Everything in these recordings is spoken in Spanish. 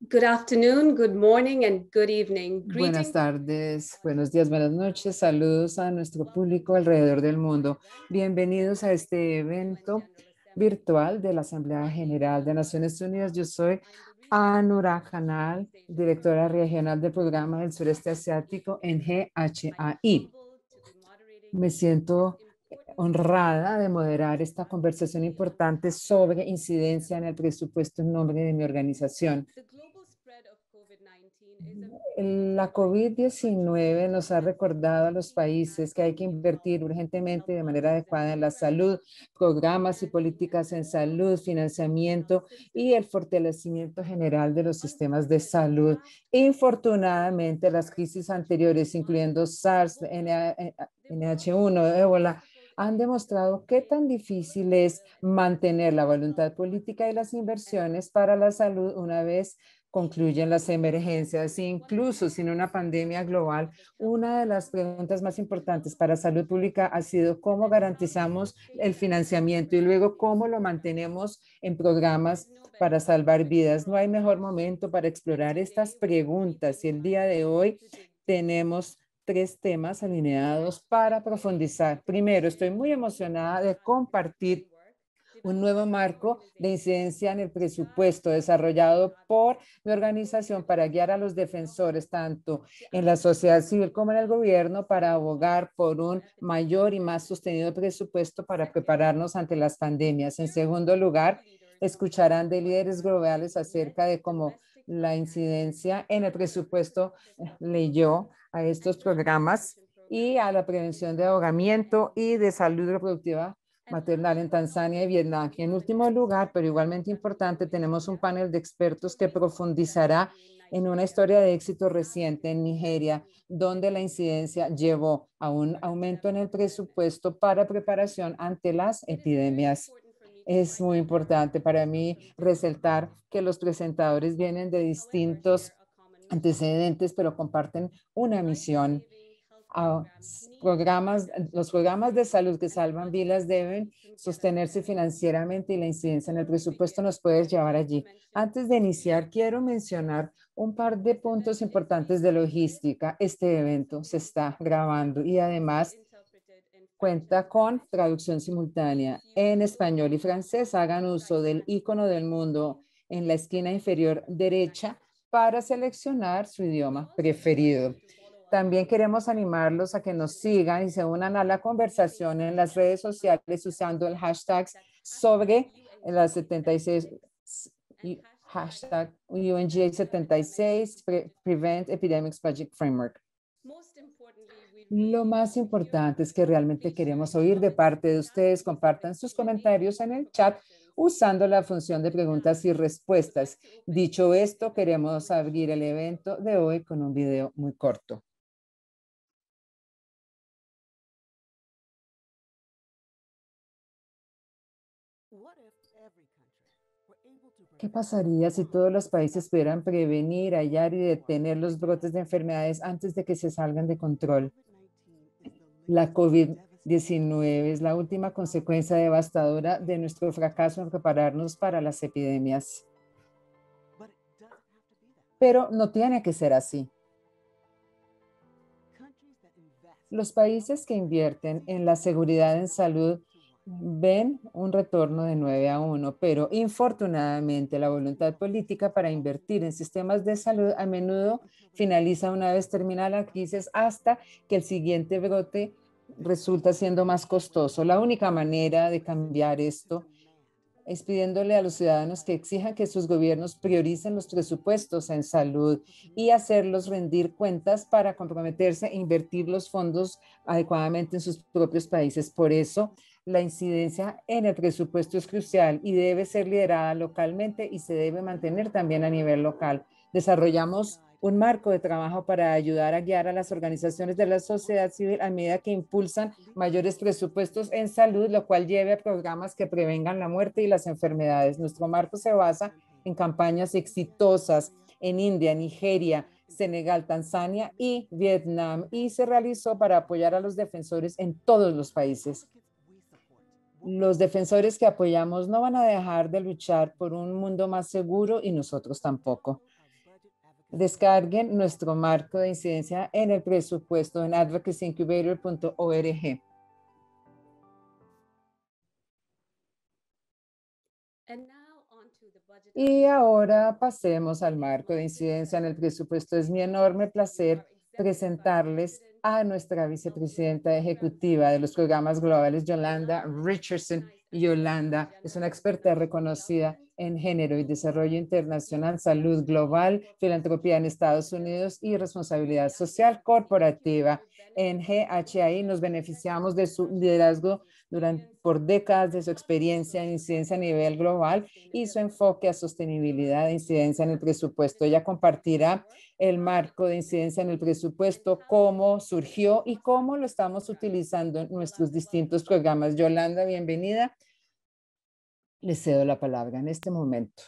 Good afternoon, good morning and good evening. Buenas tardes, buenos días, buenas noches. Saludos a nuestro público alrededor del mundo. Bienvenidos a este evento virtual de la Asamblea General de Naciones Unidas. Yo soy Anura Hanal, directora regional del programa del sureste asiático en GHAI. Me siento honrada de moderar esta conversación importante sobre incidencia en el presupuesto en nombre de mi organización. La COVID-19 nos ha recordado a los países que hay que invertir urgentemente de manera adecuada en la salud, programas y políticas en salud, financiamiento y el fortalecimiento general de los sistemas de salud. Infortunadamente, las crisis anteriores, incluyendo SARS, NH1, ébola, han demostrado qué tan difícil es mantener la voluntad política y las inversiones para la salud una vez concluyen las emergencias, incluso sin una pandemia global, una de las preguntas más importantes para salud pública ha sido cómo garantizamos el financiamiento y luego cómo lo mantenemos en programas para salvar vidas. No hay mejor momento para explorar estas preguntas y el día de hoy tenemos tres temas alineados para profundizar. Primero, estoy muy emocionada de compartir un nuevo marco de incidencia en el presupuesto desarrollado por mi organización para guiar a los defensores tanto en la sociedad civil como en el gobierno para abogar por un mayor y más sostenido presupuesto para prepararnos ante las pandemias. En segundo lugar, escucharán de líderes globales acerca de cómo la incidencia en el presupuesto leyó a estos programas y a la prevención de ahogamiento y de salud reproductiva maternal en Tanzania y Vietnam. Y en último lugar, pero igualmente importante, tenemos un panel de expertos que profundizará en una historia de éxito reciente en Nigeria, donde la incidencia llevó a un aumento en el presupuesto para preparación ante las epidemias. Es muy importante para mí resaltar que los presentadores vienen de distintos antecedentes, pero comparten una misión los programas de salud que salvan vidas deben sostenerse financieramente y la incidencia en el presupuesto nos puede llevar allí. Antes de iniciar, quiero mencionar un par de puntos importantes de logística. Este evento se está grabando y además cuenta con traducción simultánea en español y francés. Hagan uso del icono del mundo en la esquina inferior derecha para seleccionar su idioma preferido. También queremos animarlos a que nos sigan y se unan a la conversación en las redes sociales usando el hashtag sobre las 76 hashtag UNGA 76 Prevent Epidemics Project Framework. Lo más importante es que realmente queremos oír de parte de ustedes. Compartan sus comentarios en el chat usando la función de preguntas y respuestas. Dicho esto, queremos abrir el evento de hoy con un video muy corto. ¿Qué pasaría si todos los países pudieran prevenir, hallar y detener los brotes de enfermedades antes de que se salgan de control? La COVID-19 es la última consecuencia devastadora de nuestro fracaso en prepararnos para las epidemias. Pero no tiene que ser así. Los países que invierten en la seguridad en salud ven un retorno de 9 a 1, pero infortunadamente la voluntad política para invertir en sistemas de salud a menudo finaliza una vez terminada la crisis hasta que el siguiente brote resulta siendo más costoso. La única manera de cambiar esto es pidiéndole a los ciudadanos que exijan que sus gobiernos prioricen los presupuestos en salud y hacerlos rendir cuentas para comprometerse e invertir los fondos adecuadamente en sus propios países. Por eso, la incidencia en el presupuesto es crucial y debe ser liderada localmente y se debe mantener también a nivel local. Desarrollamos un marco de trabajo para ayudar a guiar a las organizaciones de la sociedad civil a medida que impulsan mayores presupuestos en salud, lo cual lleve a programas que prevengan la muerte y las enfermedades. Nuestro marco se basa en campañas exitosas en India, Nigeria, Senegal, Tanzania y Vietnam y se realizó para apoyar a los defensores en todos los países los defensores que apoyamos no van a dejar de luchar por un mundo más seguro y nosotros tampoco. Descarguen nuestro marco de incidencia en el presupuesto en advocacyincubator.org. Y ahora pasemos al marco de incidencia en el presupuesto. Es mi enorme placer presentarles a nuestra vicepresidenta ejecutiva de los programas globales, Yolanda Richardson. Yolanda es una experta reconocida en Género y Desarrollo Internacional, Salud Global, Filantropía en Estados Unidos y Responsabilidad Social Corporativa. En GHI nos beneficiamos de su liderazgo durante, por décadas de su experiencia en incidencia a nivel global y su enfoque a sostenibilidad de incidencia en el presupuesto. Ella compartirá el marco de incidencia en el presupuesto, cómo surgió y cómo lo estamos utilizando en nuestros distintos programas. Yolanda, bienvenida. Le cedo la palabra en este momento.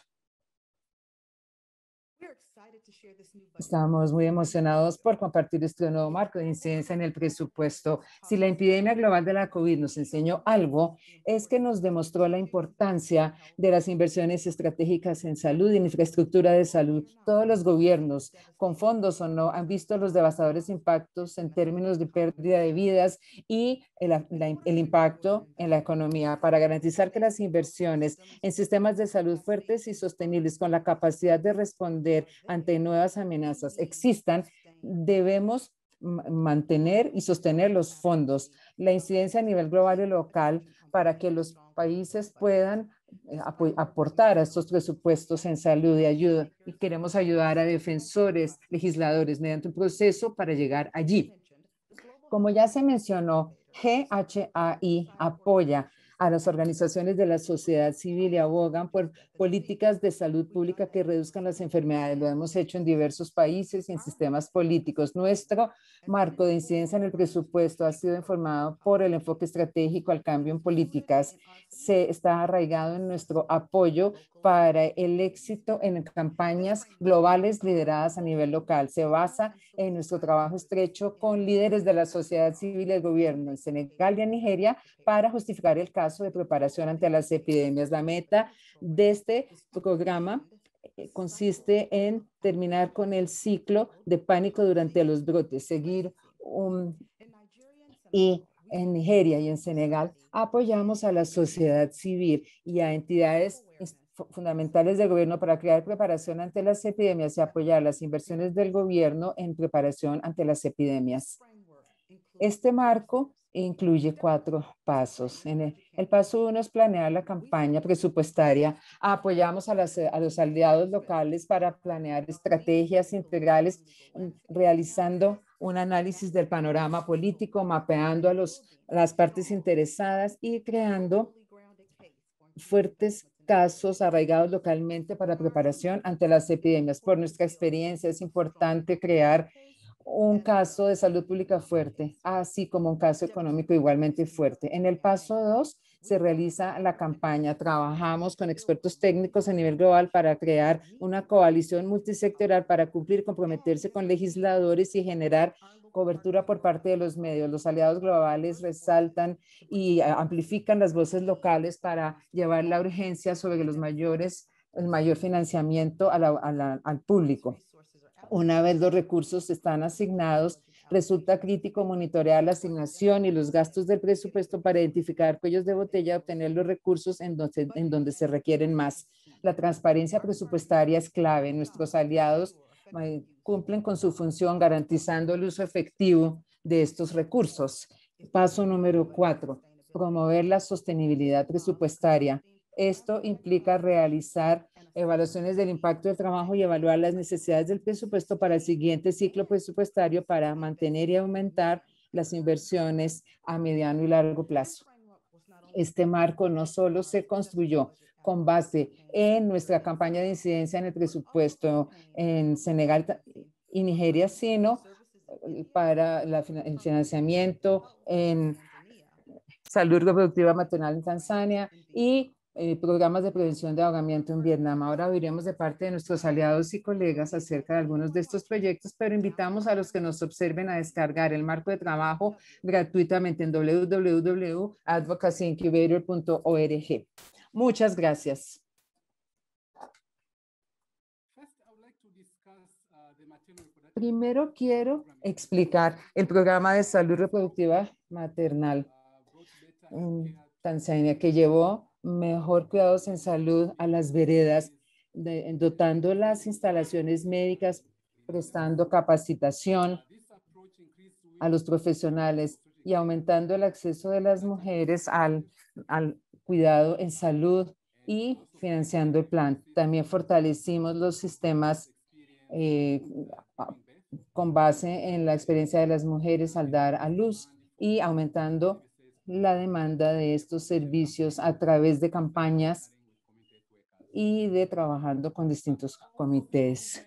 Estamos muy emocionados por compartir este nuevo marco de incidencia en el presupuesto. Si la epidemia global de la COVID nos enseñó algo, es que nos demostró la importancia de las inversiones estratégicas en salud, en infraestructura de salud. Todos los gobiernos, con fondos o no, han visto los devastadores impactos en términos de pérdida de vidas y el, el impacto en la economía para garantizar que las inversiones en sistemas de salud fuertes y sostenibles con la capacidad de responder ante nuevas amenazas existan, debemos mantener y sostener los fondos, la incidencia a nivel global y local para que los países puedan eh, aportar a estos presupuestos en salud y ayuda. Y queremos ayudar a defensores, legisladores, mediante un proceso para llegar allí. Como ya se mencionó, GHAI apoya a las organizaciones de la sociedad civil y abogan por políticas de salud pública que reduzcan las enfermedades. Lo hemos hecho en diversos países y en sistemas políticos. Nuestro marco de incidencia en el presupuesto ha sido informado por el enfoque estratégico al cambio en políticas. Se está arraigado en nuestro apoyo para el éxito en campañas globales lideradas a nivel local. Se basa en nuestro trabajo estrecho con líderes de la sociedad civil y el gobierno en Senegal y en Nigeria para justificar el caso de preparación ante las epidemias. La meta de este programa eh, consiste en terminar con el ciclo de pánico durante los brotes, seguir y en Nigeria y en Senegal apoyamos a la sociedad civil y a entidades fundamentales del gobierno para crear preparación ante las epidemias y apoyar las inversiones del gobierno en preparación ante las epidemias. Este marco incluye cuatro pasos. En el, paso uno es planear la campaña presupuestaria. Apoyamos a, los aliados locales para planear estrategias integrales, mm, realizando un análisis del panorama político, mapeando a las partes interesadas y creando fuertes casos arraigados localmente para preparación ante las epidemias. Por nuestra experiencia es importante crear un caso de salud pública fuerte, así como un caso económico igualmente fuerte. En el paso dos, se realiza la campaña. Trabajamos con expertos técnicos a nivel global para crear una coalición multisectoral para cumplir, comprometerse con legisladores y generar cobertura por parte de los medios. Los aliados globales resaltan y eh, amplifican las voces locales para llevar la urgencia sobre los mayores, el mayor financiamiento al público. Una vez los recursos están asignados, Resulta crítico monitorear la asignación y los gastos del presupuesto para identificar cuellos de botella y obtener los recursos en donde, se requieren más. La transparencia presupuestaria es clave. Nuestros aliados eh, cumplen con su función garantizando el uso efectivo de estos recursos. Paso número cuatro, promover la sostenibilidad presupuestaria. Esto implica realizar evaluaciones del impacto del trabajo y evaluar las necesidades del presupuesto para el siguiente ciclo presupuestario para mantener y aumentar las inversiones a mediano y largo plazo. Este marco no solo se construyó con base en nuestra campaña de incidencia en el presupuesto en Senegal y Nigeria, sino para el financiamiento en salud reproductiva maternal en Tanzania y eh, programas de prevención de ahogamiento en Vietnam. Ahora oiremos de parte de nuestros aliados y colegas acerca de algunos de estos proyectos, pero invitamos a los que nos observen a descargar el marco de trabajo gratuitamente en www.advocacyincubator.org. Muchas gracias. Primero quiero explicar el programa de salud reproductiva maternal en Tanzania que llevó mejor cuidados en salud a las veredas, dotando las instalaciones médicas, prestando capacitación a los profesionales y aumentando el acceso de las mujeres al, cuidado en salud y financiando el plan. También fortalecimos los sistemas eh, con base en la experiencia de las mujeres al dar a luz y aumentando la demanda de estos servicios a través de campañas y de trabajando con distintos comités.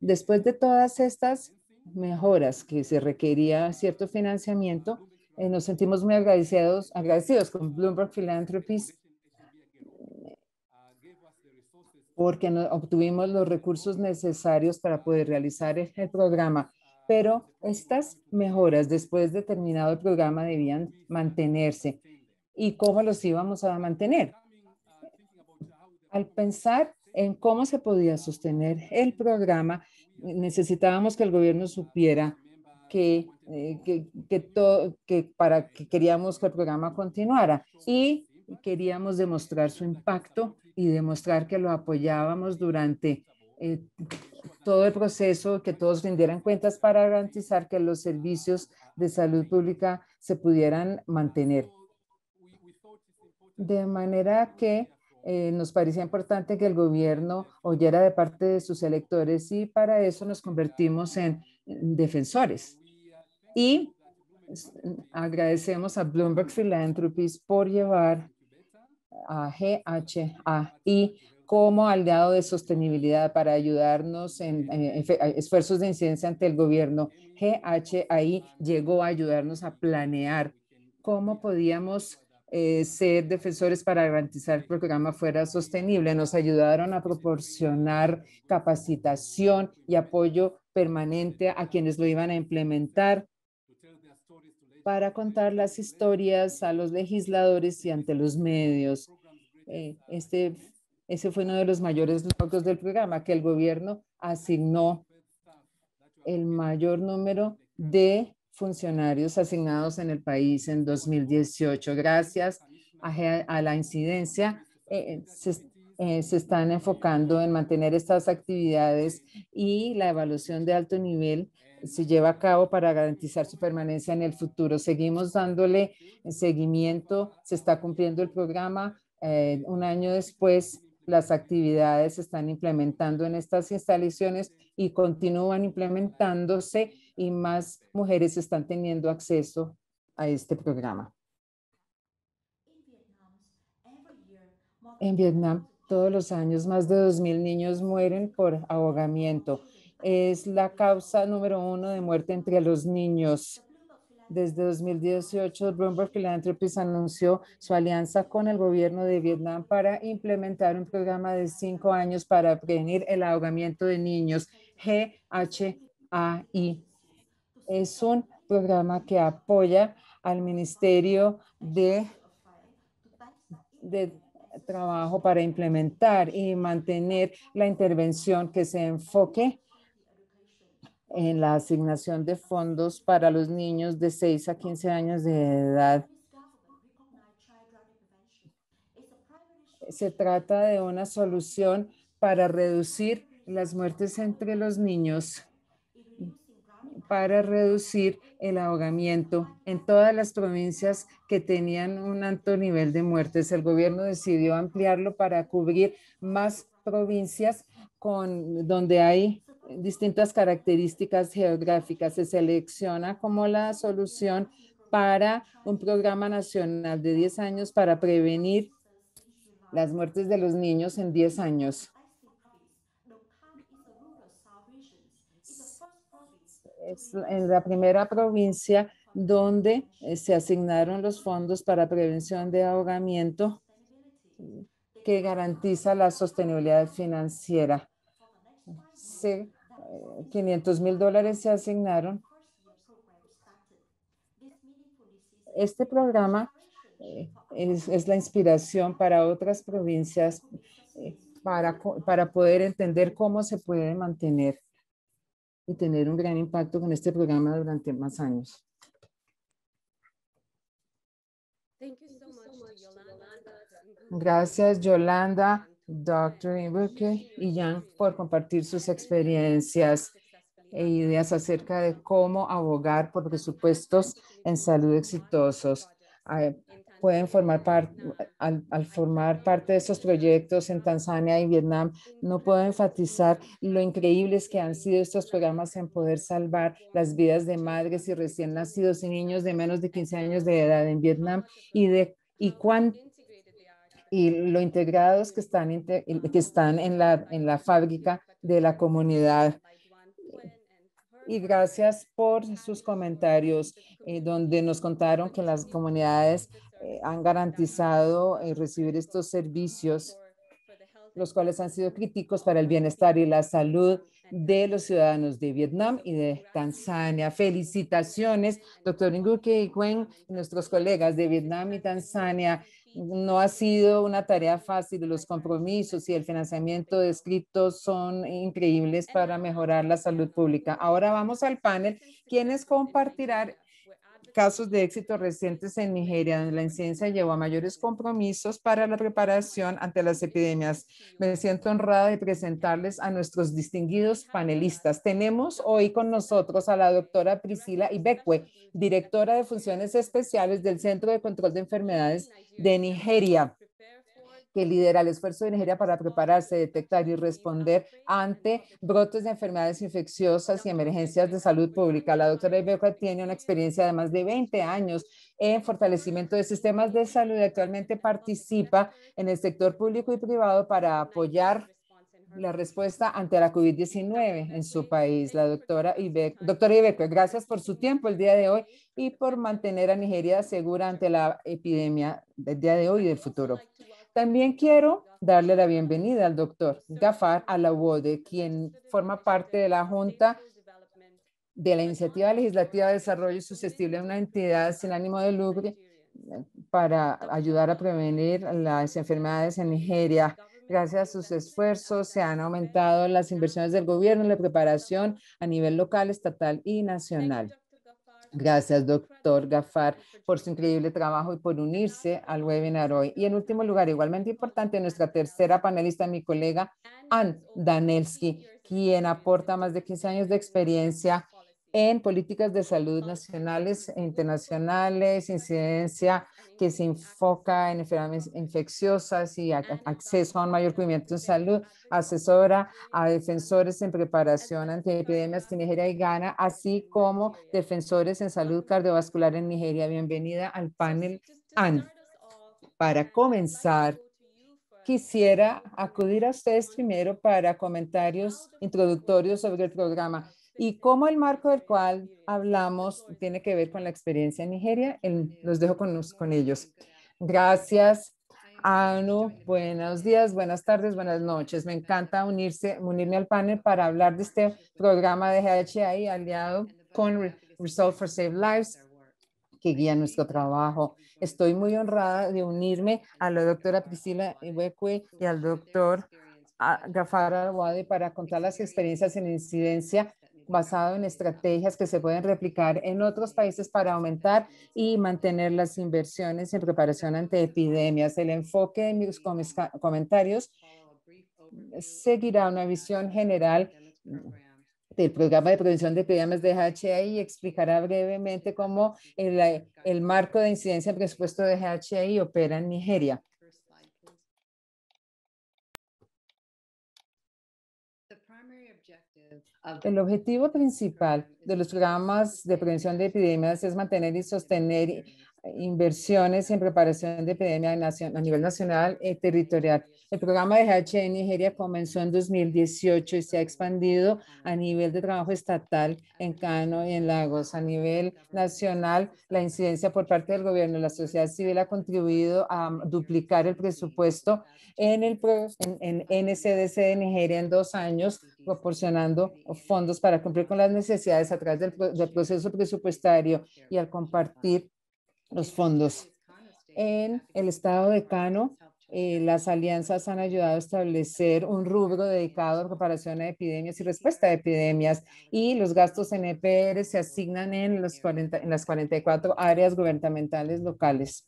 Después de todas estas mejoras que se requería cierto financiamiento, eh, nos sentimos muy agradecidos, agradecidos con Bloomberg Philanthropies porque obtuvimos los recursos necesarios para poder realizar el este programa pero estas mejoras después de terminado el programa debían mantenerse. ¿Y cómo los íbamos a mantener? Al pensar en cómo se podía sostener el programa, necesitábamos que el gobierno supiera que, eh, que, para que queríamos que el programa continuara y queríamos demostrar su impacto y demostrar que lo apoyábamos durante eh, todo el proceso, que todos rindieran cuentas para garantizar que los servicios de salud pública se pudieran mantener. De manera que eh, nos parecía importante que el gobierno oyera de parte de sus electores y para eso nos convertimos en defensores. Y agradecemos a Bloomberg Philanthropies por llevar a GHAI como aliado de sostenibilidad para ayudarnos en, esfuerzos de incidencia ante el gobierno. GHI llegó a ayudarnos a planear cómo podíamos eh, ser defensores para garantizar que el programa fuera sostenible. Nos ayudaron a proporcionar capacitación y apoyo permanente a quienes lo iban a implementar para contar las historias a los legisladores y ante los medios. Eh, este ese fue uno de los mayores logros del programa, que el gobierno asignó el mayor número de funcionarios asignados en el país en 2018. Gracias a, la incidencia, eh, eh, eh, se, están enfocando en mantener estas actividades y la evaluación de alto nivel se lleva a cabo para garantizar su permanencia en el futuro. Seguimos dándole seguimiento, se está cumpliendo el programa. un año después las actividades se están implementando en estas instalaciones y continúan implementándose y más mujeres están teniendo acceso a este programa. En Vietnam, todos los años más de 2.000 niños mueren por ahogamiento. Es la causa número uno de muerte entre los niños. Desde 2018, Bloomberg Philanthropies anunció su alianza con el gobierno de Vietnam para implementar un programa de cinco años para prevenir el ahogamiento de niños, GHAI. Es un programa que apoya al Ministerio de, de Trabajo para implementar y mantener la intervención que se enfoque en la asignación de fondos para los niños de 6 a 15 años de edad. Se trata de una solución para reducir las muertes entre los niños, para reducir el ahogamiento en todas las provincias que tenían un alto nivel de muertes. El gobierno decidió ampliarlo para cubrir más provincias con donde hay distintas características geográficas. Se selecciona como la solución para un programa nacional de 10 años para prevenir las muertes de los niños en 10 años. Es en la primera provincia donde eh, se asignaron los fondos para prevención de ahogamiento que garantiza la sostenibilidad financiera. 500 eh, mil dólares se asignaron. Este programa eh, es, es, la inspiración para otras provincias eh, para, para poder entender cómo se puede mantener y tener un gran impacto con este programa durante más años. Gracias, Yolanda doctor Inverke y Jan por compartir sus experiencias e ideas acerca de cómo abogar por presupuestos en salud exitosos. Ah, pueden formar parte, al, formar parte de estos proyectos en Tanzania y Vietnam, no puedo enfatizar lo increíbles que han sido estos programas en poder salvar las vidas de madres y recién nacidos y niños de menos de 15 años de edad en Vietnam y de y cuánto y lo integrados que están, que están en, la, en la fábrica de la comunidad. Y gracias por sus comentarios, eh, donde nos contaron que las comunidades eh, han garantizado eh, recibir estos servicios, los cuales han sido críticos para el bienestar y la salud de los ciudadanos de Vietnam y de Tanzania. Felicitaciones, doctor Nguyen y nuestros colegas de Vietnam y Tanzania no ha sido una tarea fácil. Los compromisos y el financiamiento descrito son increíbles para mejorar la salud pública. Ahora vamos al panel, quienes compartirán casos de éxito recientes en Nigeria, donde la incidencia llevó a mayores compromisos para la preparación ante las epidemias. Me siento honrada de presentarles a nuestros distinguidos panelistas. Tenemos hoy con nosotros a la doctora Priscila Ibekwe, directora de funciones especiales del Centro de Control de Enfermedades de Nigeria que lidera el esfuerzo de Nigeria para prepararse, detectar y responder ante brotes de enfermedades infecciosas y emergencias de salud pública. La doctora Ibeco tiene una experiencia de más de 20 años en fortalecimiento de sistemas de salud y actualmente participa en el sector público y privado para apoyar la respuesta ante la COVID-19 en su país. La doctora Ibeco, doctora Ibeco, gracias por su tiempo el día de hoy y por mantener a Nigeria segura ante la epidemia del día de hoy y del futuro. También quiero darle la bienvenida al doctor Gafar Alawode, quien forma parte de la Junta de la Iniciativa Legislativa de Desarrollo Sustentable de una entidad sin ánimo de lucro para ayudar a prevenir las enfermedades en Nigeria. Gracias a sus esfuerzos se han aumentado las inversiones del gobierno en la preparación a nivel local, estatal y nacional. Gracias, doctor Gafar, por su increíble trabajo y por unirse al webinar hoy. Y en último lugar, igualmente importante, nuestra tercera panelista, mi colega Ann Danelsky, quien aporta más de 15 años de experiencia en políticas de salud nacionales e internacionales, incidencia que se enfoca en enfermedades infecciosas y acceso a un mayor cubrimiento de salud, asesora a defensores en preparación ante epidemias en Nigeria y Ghana, así como defensores en salud cardiovascular en Nigeria. Bienvenida al panel Anne. Para comenzar, quisiera acudir a ustedes primero para comentarios introductorios sobre el programa y cómo el marco del cual hablamos tiene que ver con la experiencia en Nigeria. los dejo con, con ellos. Gracias. Anu, buenos días, buenas tardes, buenas noches. Me encanta unirse, unirme al panel para hablar de este programa de GHI aliado con Resolve for Save Lives que guía nuestro trabajo. Estoy muy honrada de unirme a la doctora Priscila Iwekwe y al doctor ah, Gafara Wade para contar las experiencias en incidencia basado en estrategias que se pueden replicar en otros países para aumentar y mantener las inversiones en preparación ante epidemias. El enfoque de mis comentarios seguirá una visión general del programa de prevención de epidemias de HIV y explicará brevemente cómo el, marco de incidencia del presupuesto de HIV opera en Nigeria. El objetivo principal de los programas de prevención de epidemias es mantener y sostener inversiones en preparación de epidemias a nivel nacional y territorial el programa de GH en Nigeria comenzó en 2018 y se ha expandido a nivel de trabajo estatal en Cano y en Lagos. A nivel nacional, la incidencia por parte del gobierno y la sociedad civil ha contribuido a duplicar el presupuesto en el NCDC de Nigeria en dos años, proporcionando fondos para cumplir con las necesidades a través del, del proceso presupuestario y al compartir los fondos. En el estado de Cano, eh, las alianzas han ayudado a establecer un rubro dedicado a preparación a epidemias y respuesta a epidemias y los gastos en EPR se asignan en, los 40, en las 44 áreas gubernamentales locales.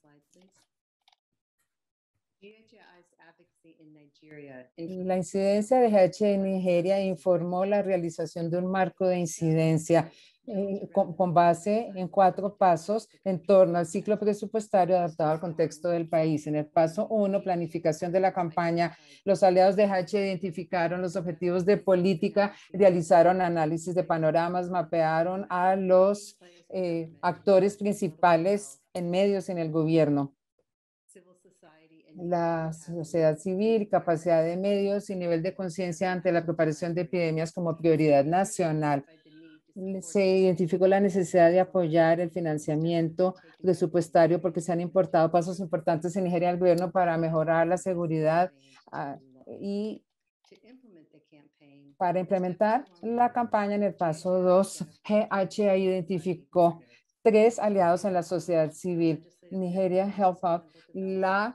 La incidencia de GH en Nigeria informó la realización de un marco de incidencia eh, con, base en cuatro pasos en torno al ciclo presupuestario adaptado al contexto del país. En el paso uno, planificación de la campaña, los aliados de H identificaron los objetivos de política, realizaron análisis de panoramas, mapearon a los eh, actores principales en medios en el gobierno la sociedad civil, capacidad de medios y nivel de conciencia ante la preparación de epidemias como prioridad nacional se identificó la necesidad de apoyar el financiamiento presupuestario porque se han importado pasos importantes en Nigeria al gobierno para mejorar la seguridad ah, y para implementar la campaña en el paso 2, GHA identificó tres aliados en la sociedad civil, Nigeria Health Hub, la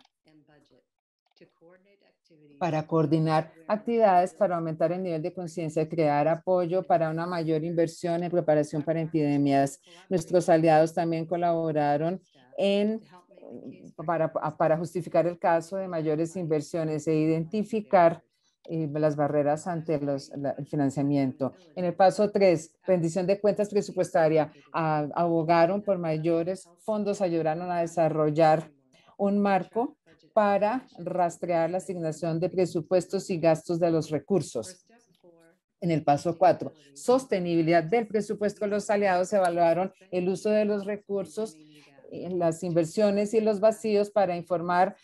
para coordinar actividades, para aumentar el nivel de conciencia, crear apoyo para una mayor inversión en preparación para epidemias. Nuestros aliados también colaboraron en para, justificar el caso de mayores inversiones e identificar eh, las barreras ante el financiamiento. En el paso 3, rendición de cuentas presupuestaria, abogaron por mayores fondos, ayudaron a desarrollar un marco para rastrear la asignación de presupuestos y gastos de los recursos. En el paso 4, sostenibilidad del presupuesto, los aliados evaluaron el uso de los recursos, las inversiones y los vacíos para informar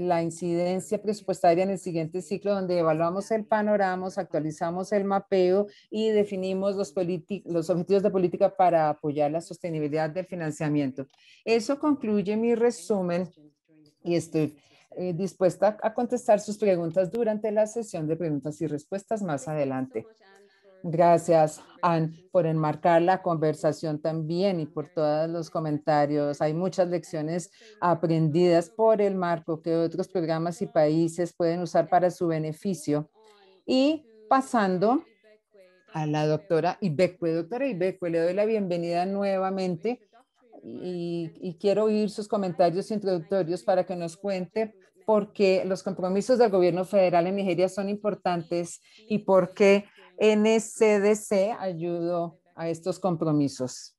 la incidencia presupuestaria en el siguiente ciclo, donde evaluamos el panorama, actualizamos el mapeo y definimos los, los objetivos de política para apoyar la sostenibilidad del financiamiento. Eso concluye mi resumen y estoy eh, dispuesta a contestar sus preguntas durante la sesión de preguntas y respuestas más adelante. Gracias, Anne, por enmarcar la conversación también y por todos los comentarios. Hay muchas lecciones aprendidas por el marco que otros programas y países pueden usar para su beneficio. Y pasando a la doctora Ibeque. Doctora Ibeque, le doy la bienvenida nuevamente y, quiero oír sus comentarios introductorios para que nos cuente por qué los compromisos del gobierno federal en Nigeria son importantes y por qué NCDC ayudó a estos compromisos.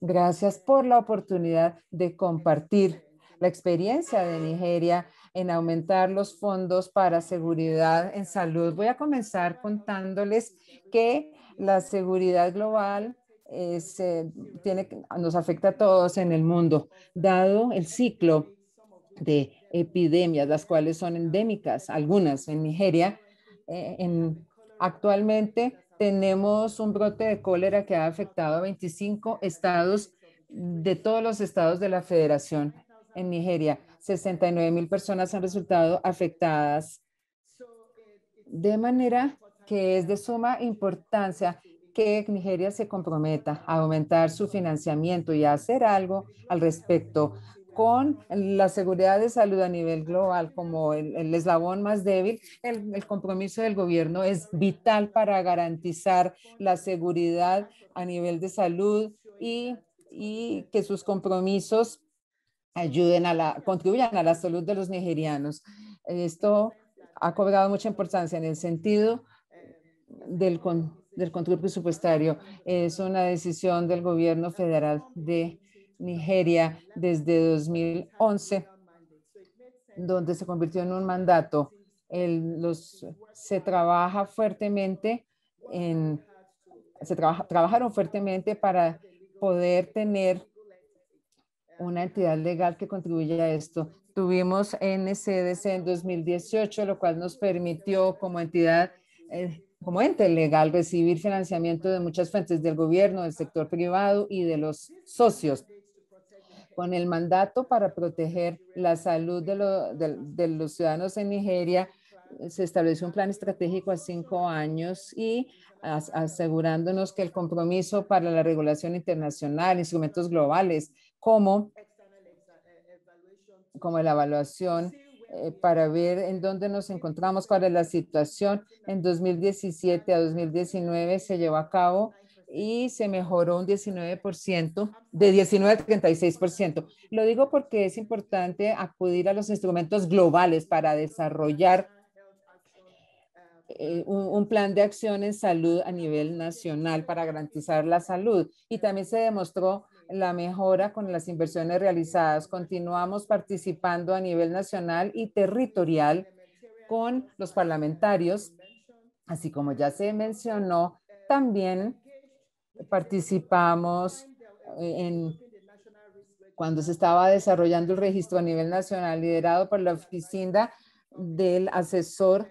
Gracias por la oportunidad de compartir la experiencia de Nigeria en aumentar los fondos para seguridad en salud. Voy a comenzar contándoles que la seguridad global eh, tiene, nos afecta a todos en el mundo, dado el ciclo de epidemias, las cuales son endémicas, algunas en Nigeria. Eh, actualmente tenemos un brote de cólera que ha afectado a 25 estados de todos los estados de la federación en Nigeria. 69 mil personas han resultado afectadas. De manera que es de suma importancia que Nigeria se comprometa a aumentar su financiamiento y a hacer algo al respecto con la seguridad de salud a nivel global como el, eslabón más débil, el, el, compromiso del gobierno es vital para garantizar la seguridad a nivel de salud y, y que sus compromisos ayuden a la, contribuyan a la salud de los nigerianos. Esto ha cobrado mucha importancia en el sentido del, con, del control presupuestario. Es eh, una decisión del gobierno federal de Nigeria desde 2011, donde se convirtió en un mandato. los, se trabaja fuertemente en, se trabajaron fuertemente para poder tener una entidad legal que contribuya a esto. Tuvimos NCDC en 2018, lo cual nos permitió como entidad eh, como ente legal recibir financiamiento de muchas fuentes del gobierno, del sector privado y de los socios con el mandato para proteger la salud de, los ciudadanos en Nigeria. Se estableció un plan estratégico a cinco años y asegurándonos que el compromiso para la regulación internacional, instrumentos globales, como, como la evaluación eh, para ver en dónde nos encontramos, cuál es la situación. En 2017 a 2019 se llevó a cabo y se mejoró un 19%, de 19 a 36%. Lo digo porque es importante acudir a los instrumentos globales para desarrollar eh, un, un, plan de acción en salud a nivel nacional para garantizar la salud. Y también se demostró la mejora con las inversiones realizadas. Continuamos participando a nivel nacional y territorial con los parlamentarios, así como ya se mencionó, también participamos eh, en cuando se estaba desarrollando el registro a nivel nacional liderado por la oficina del asesor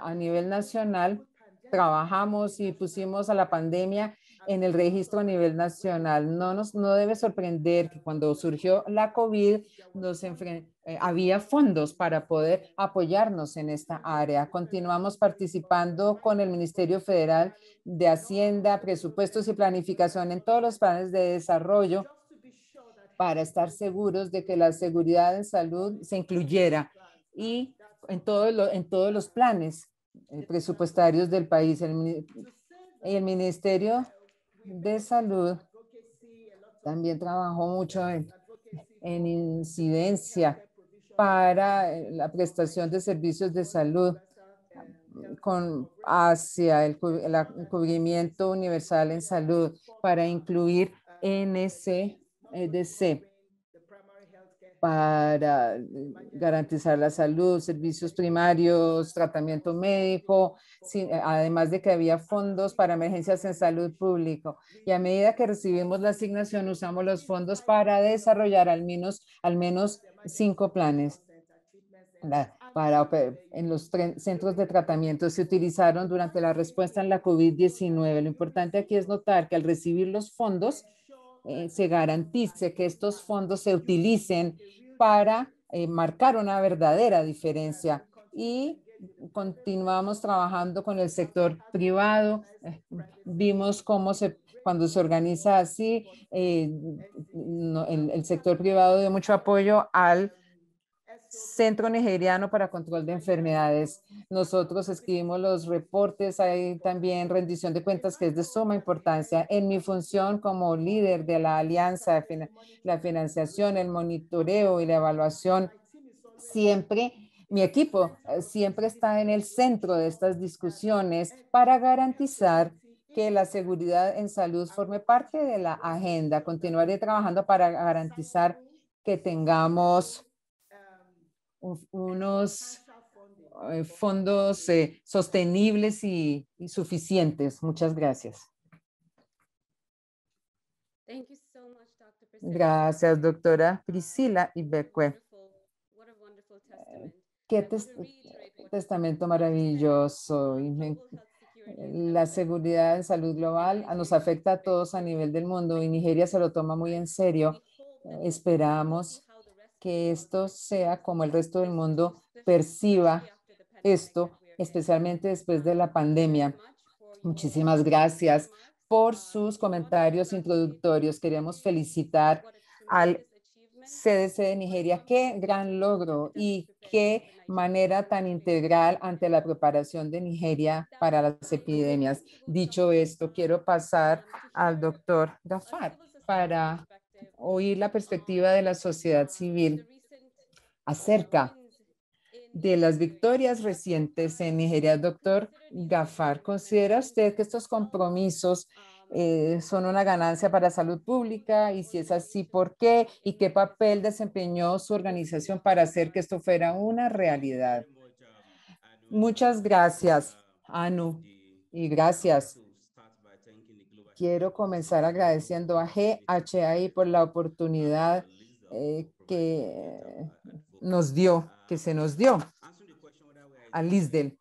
a nivel nacional. Trabajamos y pusimos a la pandemia en el registro a nivel nacional. No, nos, no debe sorprender que cuando surgió la COVID nos eh, había fondos para poder apoyarnos en esta área. Continuamos participando con el Ministerio Federal de Hacienda, Presupuestos y Planificación en todos los planes de desarrollo para estar seguros de que la seguridad en salud se incluyera y en, todo en todos los planes eh, presupuestarios del país. y el Ministerio de salud también trabajó mucho en, incidencia para eh, la prestación de servicios de salud con, hacia el, el, cubrimiento universal en salud para incluir NCDC e para eh, garantizar la salud, servicios primarios, tratamiento médico, eh, además de que había fondos para emergencias en salud público. Y a medida que recibimos la asignación, usamos los fondos para desarrollar al menos, al menos cinco planes. para, en los centros de tratamiento se utilizaron durante la respuesta en la COVID-19. Lo importante aquí es notar que al recibir los fondos, eh, se garantice que estos fondos se utilicen para eh, marcar una verdadera diferencia y continuamos trabajando con el sector privado. Eh, vimos cómo se, cuando se organiza así, el, el, sector privado dio mucho apoyo al Centro Nigeriano para Control de Enfermedades. Nosotros escribimos los reportes, hay también rendición de cuentas que es de suma importancia. En mi función como líder de la alianza, la financiación, el monitoreo y la evaluación, siempre mi equipo eh, siempre está en el centro de estas discusiones para garantizar que la seguridad en salud forme parte de la agenda. Continuaré trabajando para garantizar que tengamos unos eh, fondos eh, sostenibles y, suficientes. Muchas gracias. Gracias, doctora um, Priscila Ibeque. Eh, qué testamento maravilloso. la seguridad en salud global nos afecta a todos a nivel del mundo y Nigeria se lo toma muy en serio. Esperamos que esto sea como el resto del mundo perciba esto, especialmente después de la pandemia. Muchísimas gracias por sus comentarios introductorios. Queremos felicitar al CDC de Nigeria. Qué gran logro y qué manera tan integral ante la preparación de Nigeria para las epidemias. Dicho esto, quiero pasar al doctor Gafar para oír la perspectiva de la sociedad civil acerca de las victorias recientes en Nigeria. Doctor Gafar, ¿considera usted que estos compromisos eh, son una ganancia para la salud pública? Y si es así, ¿por qué? ¿Y qué papel desempeñó su organización para hacer que esto fuera una realidad? Muchas gracias, Anu, y gracias quiero comenzar agradeciendo a GHI por la oportunidad eh, que nos dio, que se nos dio a Lisdel.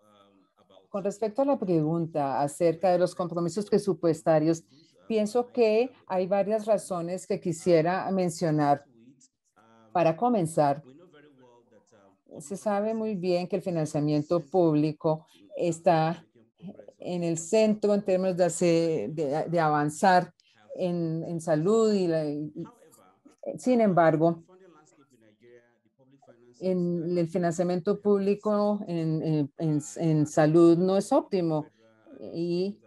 Con respecto a la pregunta acerca de los compromisos presupuestarios, pienso que hay varias razones que quisiera mencionar. Para comenzar, se sabe muy bien que el financiamiento público está en el centro en términos de, de, avanzar en, salud. Y, sin embargo, en el financiamiento público en, salud no es óptimo y,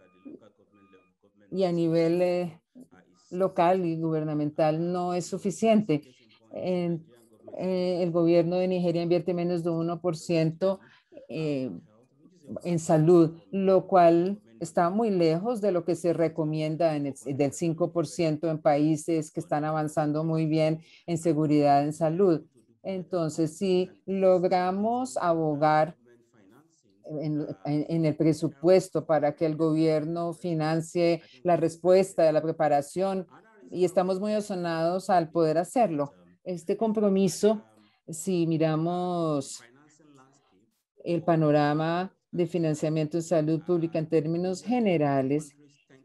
a nivel eh, local y gubernamental no es suficiente. Eh, el gobierno de Nigeria invierte menos de 1% eh, en salud, lo cual está muy lejos de lo que se recomienda en el, del 5% en países que están avanzando muy bien en seguridad en salud. Entonces, si logramos abogar en, el presupuesto para que el gobierno financie la respuesta de la preparación y estamos muy asonados al poder hacerlo. Este compromiso, si miramos el panorama de financiamiento de salud pública en términos generales,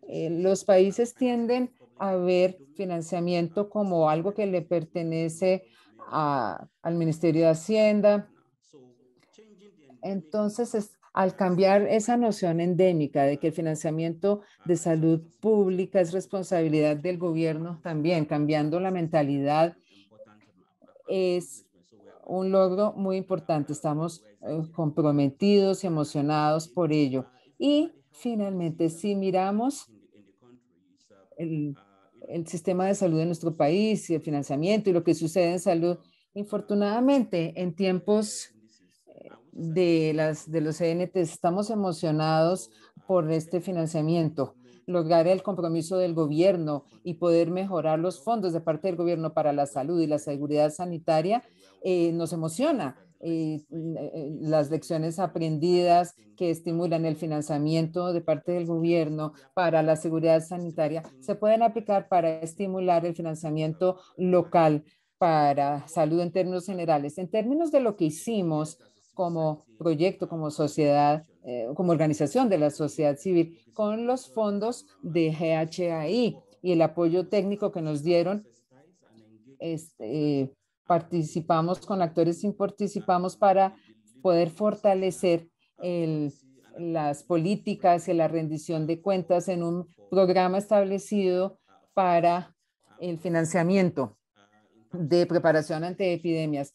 eh, los países tienden a ver financiamiento como algo que le pertenece a, al Ministerio de Hacienda. Entonces, al cambiar esa noción endémica de que el financiamiento de salud pública es responsabilidad del gobierno también, cambiando la mentalidad, es un logro muy importante. Estamos eh, comprometidos y emocionados por ello. Y finalmente, si miramos el, el sistema de salud de nuestro país y el financiamiento y lo que sucede en salud, infortunadamente en tiempos eh, de, las, de los CNT estamos emocionados por este financiamiento lograr el compromiso del gobierno y poder mejorar los fondos de parte del gobierno para la salud y la seguridad sanitaria eh, nos emociona y mm, eh, eh, las lecciones aprendidas que estimulan el financiamiento de parte del gobierno para la seguridad sanitaria se pueden aplicar para estimular el financiamiento local para salud en términos generales. En términos de lo que hicimos como proyecto, como sociedad, eh, como organización de la sociedad civil, con los fondos de GHAI y el apoyo técnico que nos dieron este, participamos con actores sin participamos para poder fortalecer las políticas y la rendición de cuentas en un programa establecido para el financiamiento de preparación ante epidemias.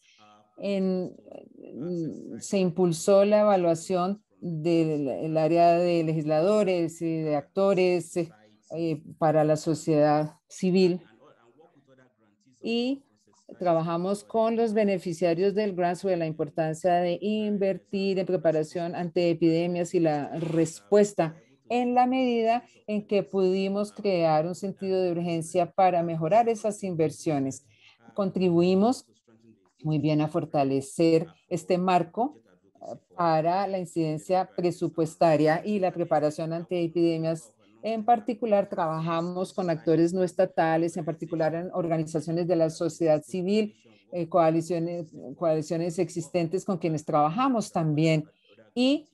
Mm, se impulsó la evaluación del área de legisladores y de actores eh, para la sociedad civil y Trabajamos con los beneficiarios del grant sobre la importancia de invertir en preparación ante epidemias y la respuesta en la medida en que pudimos crear un sentido de urgencia para mejorar esas inversiones. Contribuimos muy bien a fortalecer este marco eh, para la incidencia presupuestaria y la preparación ante epidemias en particular, trabajamos con actores no estatales, en particular en organizaciones de la sociedad civil, eh, coaliciones, coaliciones existentes con quienes trabajamos también y,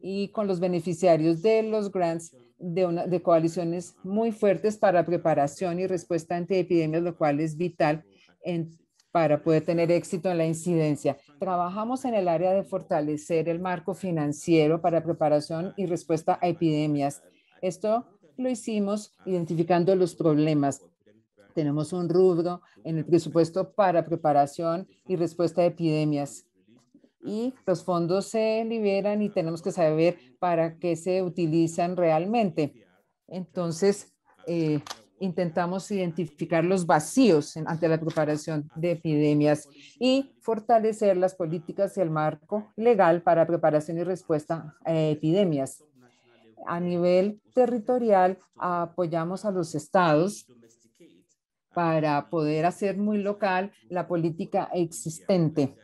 y con los beneficiarios de los grants de, una, de coaliciones muy fuertes para preparación y respuesta ante epidemias, lo cual es vital en, para poder tener éxito en la incidencia. Trabajamos en el área de fortalecer el marco financiero para preparación y respuesta a epidemias. Esto lo hicimos identificando los problemas. Tenemos un rubro en el presupuesto para preparación y respuesta a epidemias. Y los fondos se liberan y tenemos que saber para qué se utilizan realmente. Entonces, eh, intentamos identificar los vacíos ante la preparación de epidemias y fortalecer las políticas y el marco legal para preparación y respuesta a epidemias a nivel territorial apoyamos a los estados para poder hacer muy local la política existente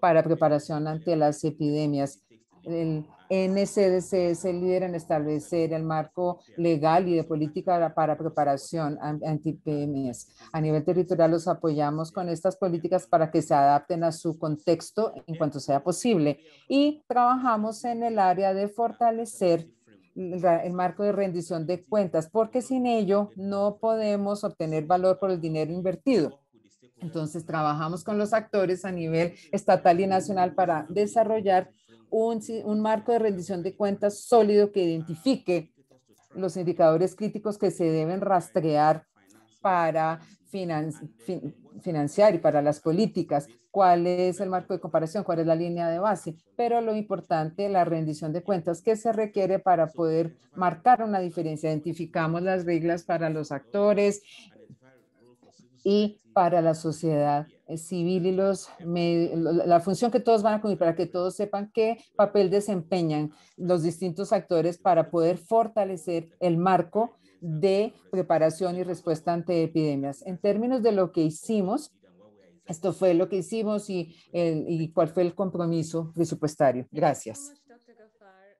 para preparación ante las epidemias. El NCDC es el líder en establecer el marco legal y de política para preparación ante epidemias. A nivel territorial los apoyamos con estas políticas para que se adapten a su contexto en cuanto sea posible y trabajamos en el área de fortalecer el marco de rendición de cuentas, porque sin ello no podemos obtener valor por el dinero invertido. Entonces, trabajamos con los actores a nivel estatal y nacional para desarrollar un, marco de rendición de cuentas sólido que identifique los indicadores críticos que se deben rastrear para financiar y para las políticas, cuál es el marco de comparación, cuál es la línea de base, pero lo importante, la rendición de cuentas que se requiere para poder marcar una diferencia. Identificamos las reglas para los actores y para la sociedad civil y los la función que todos van a cumplir para que todos sepan qué papel desempeñan los distintos actores para poder fortalecer el marco de preparación y respuesta ante epidemias. En términos de lo que hicimos, esto fue lo que hicimos y, el, y cuál fue el compromiso presupuestario. Gracias.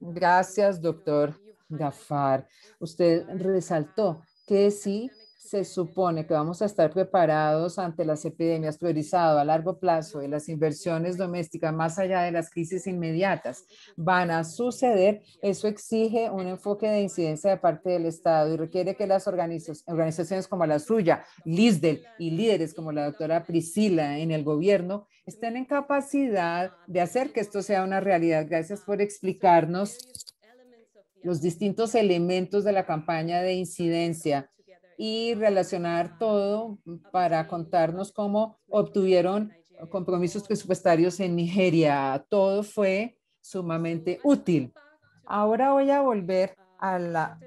Gracias, doctor Gafar. Usted resaltó que sí se supone que vamos a estar preparados ante las epidemias priorizado a largo plazo y las inversiones domésticas más allá de las crisis inmediatas van a suceder, eso exige un enfoque de incidencia de parte del Estado y requiere que las organizaciones como la suya, LISDEL y líderes como la doctora Priscila en el gobierno estén en capacidad de hacer que esto sea una realidad. Gracias por explicarnos los distintos elementos de la campaña de incidencia y relacionar todo para contarnos cómo obtuvieron compromisos presupuestarios en Nigeria. Todo fue sumamente útil. Ahora voy a volver a la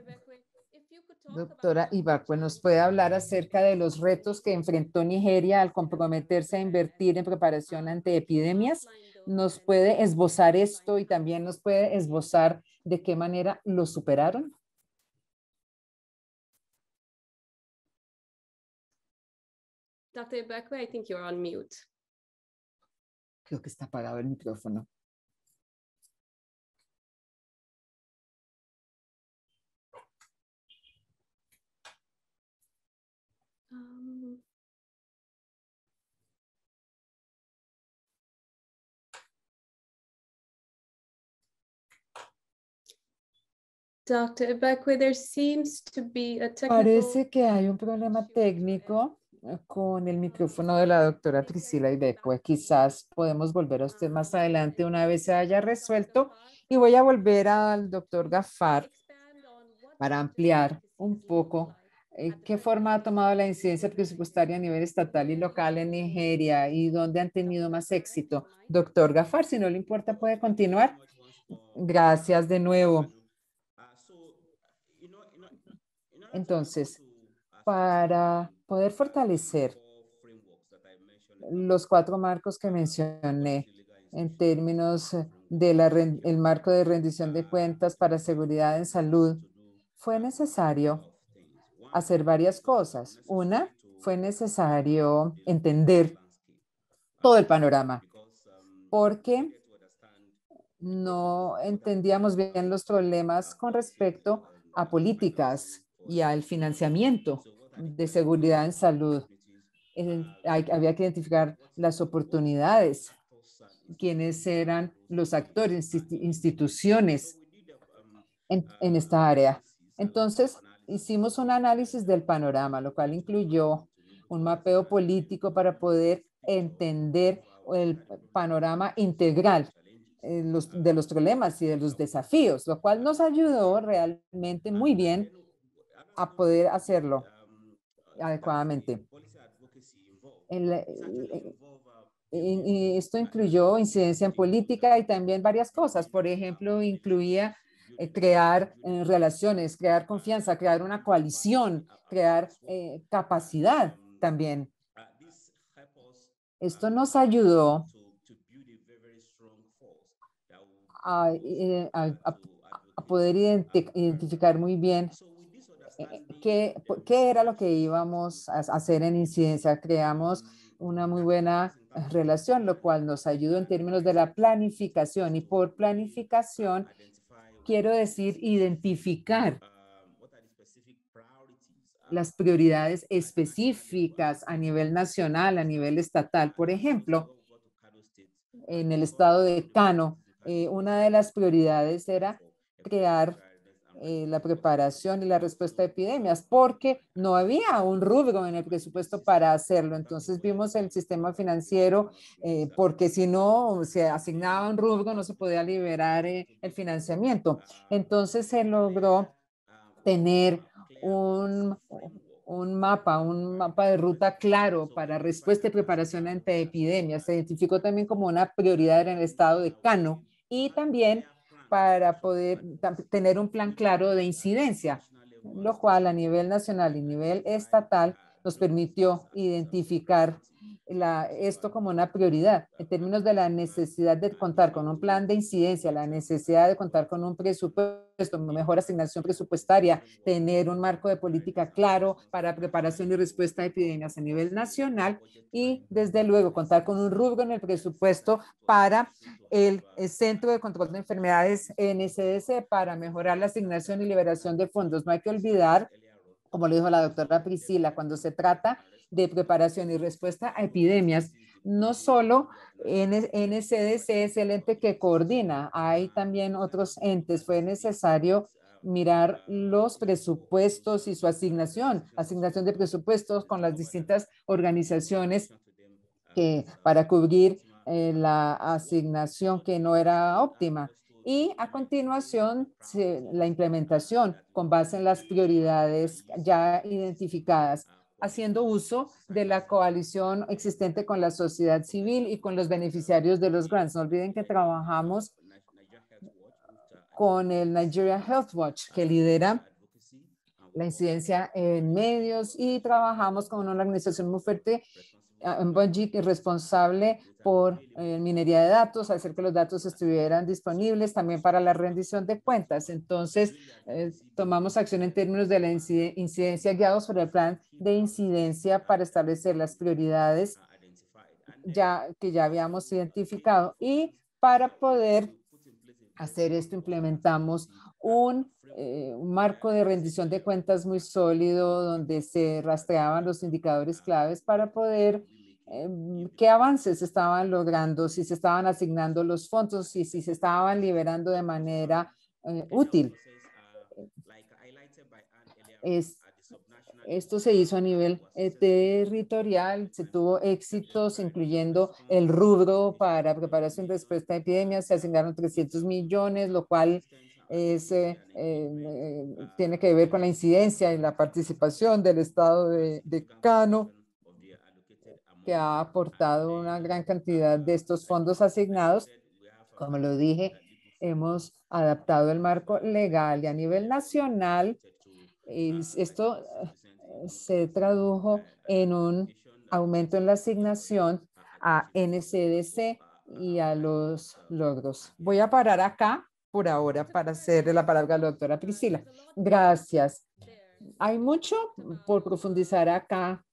doctora Ibacue. ¿Nos puede hablar acerca de los retos que enfrentó Nigeria al comprometerse a invertir en preparación ante epidemias? ¿Nos puede esbozar esto y también nos puede esbozar de qué manera lo superaron? Doctor Beckway, I think you're on mute. Creo que está apagado el micrófono. Um, doctor Dr. there seems to be a technical... Parece que hay un problema técnico con el micrófono de la doctora Priscila y quizás podemos volver a usted más adelante una vez se haya resuelto y voy a volver al doctor Gafar para ampliar un poco eh, qué forma ha tomado la incidencia presupuestaria a nivel estatal y local en Nigeria y dónde han tenido más éxito. Doctor Gafar, si no le importa, puede continuar. Gracias de nuevo. Entonces, para poder fortalecer los cuatro marcos que mencioné en términos del marco de rendición de cuentas para seguridad en salud, fue necesario hacer varias cosas. Una, fue necesario entender todo el panorama, porque no entendíamos bien los problemas con respecto a políticas y al financiamiento de seguridad en salud. había que identificar las oportunidades, quiénes eran los actores, instituciones en esta área. Entonces, hicimos un análisis del panorama, lo cual incluyó un mapeo político para poder entender el panorama integral eh, de los problemas y de los desafíos, lo cual nos ayudó realmente muy bien a poder hacerlo adecuadamente. Eh, eh, eh, esto incluyó incidencia en política y también varias cosas. Por ejemplo, incluía crear relaciones, crear confianza, crear una coalición, crear capacidad también. Esto nos ayudó a, poder identificar muy bien qué, era lo que íbamos a hacer en incidencia. Creamos una muy buena relación, lo cual nos ayudó en términos de la planificación. Y por planificación quiero decir identificar las prioridades específicas a nivel nacional, a nivel estatal. Por ejemplo, en el estado de Cano, eh, una de las prioridades era crear eh, la preparación y la respuesta a epidemias, porque no había un rubro en el presupuesto para hacerlo. Entonces vimos el sistema financiero, eh, porque si no se asignaba un rubro, no se podía liberar eh, el financiamiento. Entonces se logró tener un, un mapa, un mapa de ruta claro para respuesta y preparación ante epidemias. Se identificó también como una prioridad en el estado de Cano y también para poder tener un plan claro de incidencia, lo cual a nivel nacional y nivel estatal nos permitió identificar esto como una prioridad en términos de la necesidad de contar con un plan de incidencia, la necesidad de contar con un presupuesto, mejor asignación presupuestaria, tener un marco de política claro para preparación y respuesta a epidemias a nivel nacional y desde luego contar con un rubro en el presupuesto para el, eh, Centro de Control de Enfermedades NCDC para mejorar la asignación y liberación de fondos. No hay que olvidar, como lo dijo la doctora Priscila, cuando se trata de preparación y respuesta a epidemias. No solo NCDC es el ente que coordina, hay también otros entes. Fue necesario mirar los presupuestos y su asignación, asignación de presupuestos con las distintas organizaciones que, para cubrir eh, la asignación que no era óptima. Y a continuación, la implementación con base en las prioridades ya identificadas haciendo uso de la coalición existente con la sociedad civil y con los beneficiarios de los grants. No olviden que trabajamos con el Nigeria Health Watch, que lidera la incidencia en medios y trabajamos con una organización muy fuerte Bungie responsable por eh, minería de datos, hacer que los datos estuvieran disponibles también para la rendición de cuentas. Entonces, eh, tomamos acción en términos de la incidencia guiados por el plan de incidencia para establecer las prioridades ah, que ya habíamos identificado. Y para poder hacer esto, implementamos un eh, un marco de rendición de cuentas muy sólido donde se rastreaban los indicadores claves para poder em, qué avances estaban logrando, si se estaban asignando los fondos y si se estaban liberando de manera eh, útil. esto se hizo a nivel eh, territorial, se tuvo éxitos, incluyendo el rubro para preparación de respuesta a epidemias, se asignaron 300 millones, lo cual eh, eh, tiene que ver con la incidencia y la participación del Estado de, Cano, que ha aportado una gran cantidad de estos fondos asignados. Como lo dije, hemos adaptado el marco legal y a nivel nacional esto eh, se tradujo en un aumento en la asignación a NCDC y a los logros. Voy a parar acá por ahora para hacer la palabra a la doctora Priscila. Gracias. Hay mucho por profundizar acá.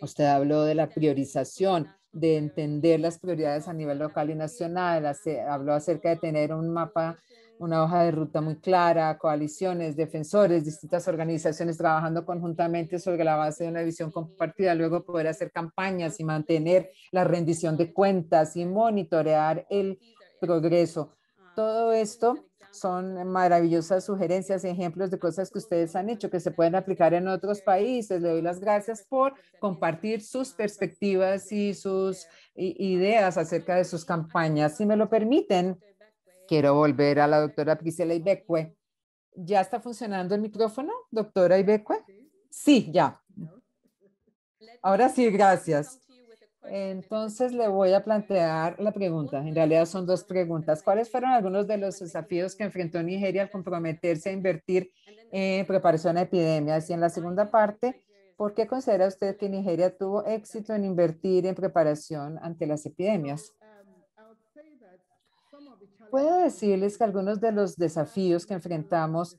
Usted habló de la priorización, de entender las prioridades a nivel local y nacional. Habló acerca de tener un mapa, una hoja de ruta muy clara, coaliciones, defensores, distintas organizaciones trabajando conjuntamente sobre la base de una visión compartida. Luego poder hacer campañas y mantener la rendición de cuentas y monitorear el progreso todo esto son maravillosas sugerencias y ejemplos de cosas que ustedes han hecho que se pueden aplicar en otros países. Le doy las gracias por compartir sus perspectivas y sus ideas acerca de sus campañas. Si me lo permiten, quiero volver a la doctora Priscila Ibeque. ¿Ya está funcionando el micrófono, doctora Ibeque? Sí, ya. Ahora sí, gracias. Pues, este Entonces le voy a plantear la pregunta. En realidad son dos preguntas. ¿Cuáles fueron algunos de los desafíos que enfrentó Nigeria al comprometerse a invertir en preparación a epidemias? Y en la segunda parte, ¿por qué considera usted que Nigeria tuvo éxito en invertir en preparación ante las epidemias? Um, Puedo decirles que algunos de los desafíos que enfrentamos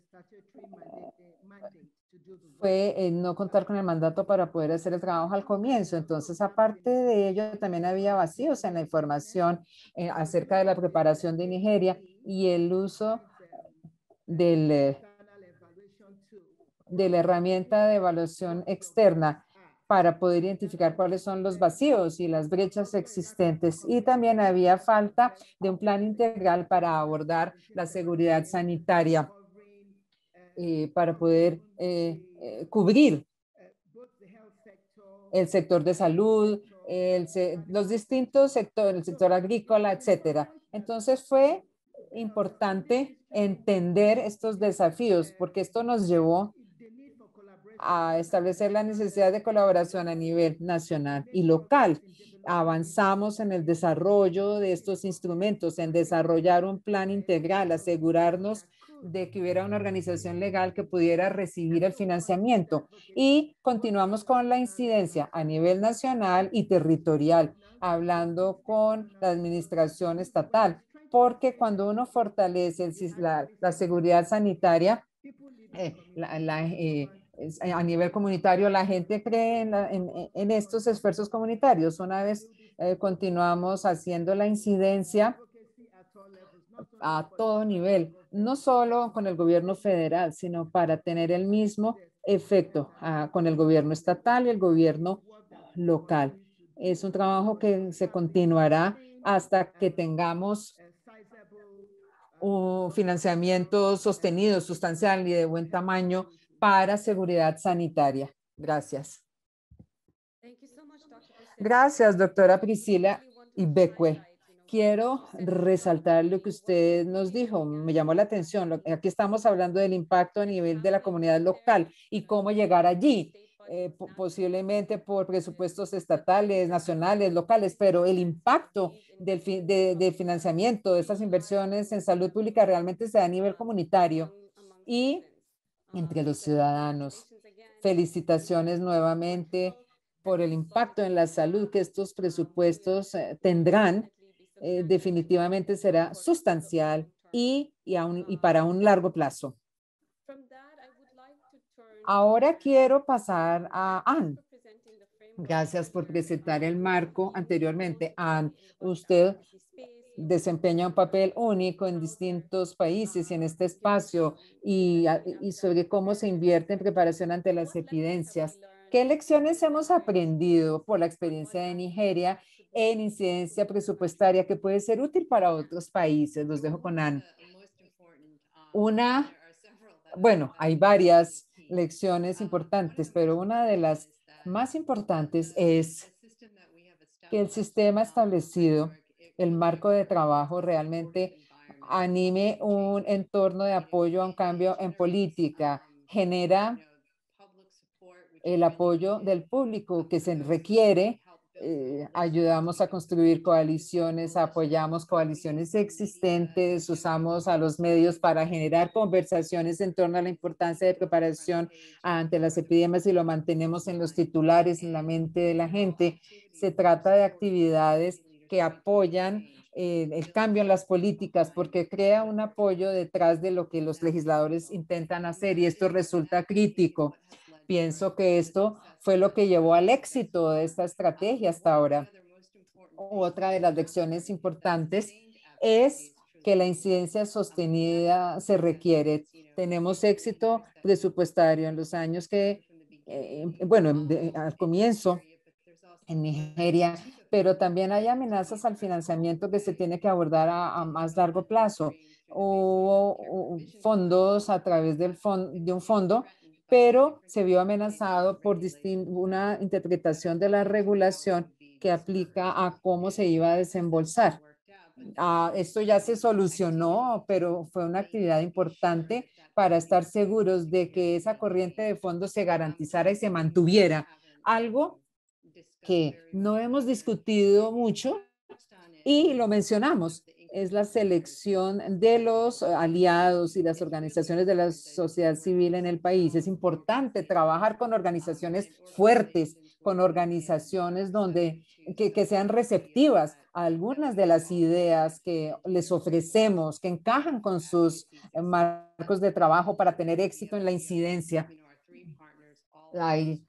fue eh, no contar con el mandato para poder hacer el trabajo al comienzo. Entonces, aparte de ello, también había vacíos en la información eh, acerca de la preparación de Nigeria y el uso eh, de la herramienta de evaluación externa para poder identificar cuáles son los vacíos y las brechas existentes. Y también había falta de un plan integral para abordar la seguridad sanitaria. Eh, para poder eh, eh, cubrir el sector de salud, los distintos sectores, el sector agrícola, etcétera. Entonces fue importante entender estos desafíos porque esto nos llevó a establecer la necesidad de colaboración a nivel nacional y local. Avanzamos en el desarrollo de estos instrumentos, en desarrollar un plan integral, asegurarnos de que hubiera una organización legal que pudiera recibir el financiamiento. Y continuamos con la incidencia a nivel nacional y territorial, hablando con la administración estatal, porque cuando uno fortalece el, la, seguridad sanitaria, eh, eh, a nivel comunitario, la gente cree en, estos esfuerzos comunitarios. Una vez eh, continuamos haciendo la incidencia a todo nivel, no solo con el gobierno federal, sino para tener el mismo efecto ah, con el gobierno estatal y el gobierno local. Es un trabajo que se continuará hasta que tengamos un financiamiento sostenido, sustancial y de buen tamaño para seguridad sanitaria. Gracias. Gracias, doctora Priscila Ibeque quiero resaltar lo que usted nos dijo, me llamó la atención. Aquí estamos hablando del impacto a nivel de la comunidad local y cómo llegar allí, eh, posiblemente por presupuestos estatales, nacionales, locales, pero el impacto del de, financiamiento de estas inversiones en salud pública realmente se da a nivel comunitario y entre los ciudadanos. Felicitaciones nuevamente por el impacto en la salud que estos presupuestos eh, tendrán eh, definitivamente será sustancial y, y, para un largo plazo. Ahora quiero pasar a Anne. Gracias por presentar el marco anteriormente. Anne, usted desempeña un papel único en distintos países y en este espacio y, y, sobre cómo se invierte en preparación ante las evidencias. ¿Qué lecciones hemos aprendido por la experiencia de Nigeria en incidencia presupuestaria que puede ser útil para otros países. Los dejo con Ana. Una, bueno, hay varias lecciones importantes, pero una de las más importantes es que el sistema establecido, el marco de trabajo realmente anime un entorno de apoyo a un cambio en política, genera el apoyo del público que se requiere eh, ayudamos a construir coaliciones, apoyamos coaliciones existentes, usamos a los medios para generar conversaciones en torno a la importancia de preparación ante las epidemias y lo mantenemos en los titulares, en la mente de la gente. Se trata de actividades que apoyan eh, el cambio en las políticas porque crea un apoyo detrás de lo que los legisladores intentan hacer y esto resulta crítico pienso que esto fue lo que llevó al éxito de esta estrategia hasta ahora. Otra de las lecciones importantes es que la incidencia sostenida se requiere. Tenemos éxito presupuestario en los años que, eh, bueno, al comienzo en Nigeria, pero también hay amenazas al financiamiento que se tiene que abordar a, más largo plazo. Hubo fondos a través del de un fondo pero se vio amenazado por una interpretación de la regulación que aplica a cómo se iba a desembolsar. Ah, esto ya se solucionó, pero fue una actividad importante para estar seguros de que esa corriente de fondos se garantizara y se mantuviera. Algo que no hemos discutido mucho y lo mencionamos es la selección de los eh, aliados y las organizaciones de la sociedad civil en el país. Es importante trabajar con organizaciones fuertes, con organizaciones donde que, sean receptivas a algunas de las ideas que les ofrecemos, que encajan con sus eh, marcos de trabajo para tener éxito en la incidencia.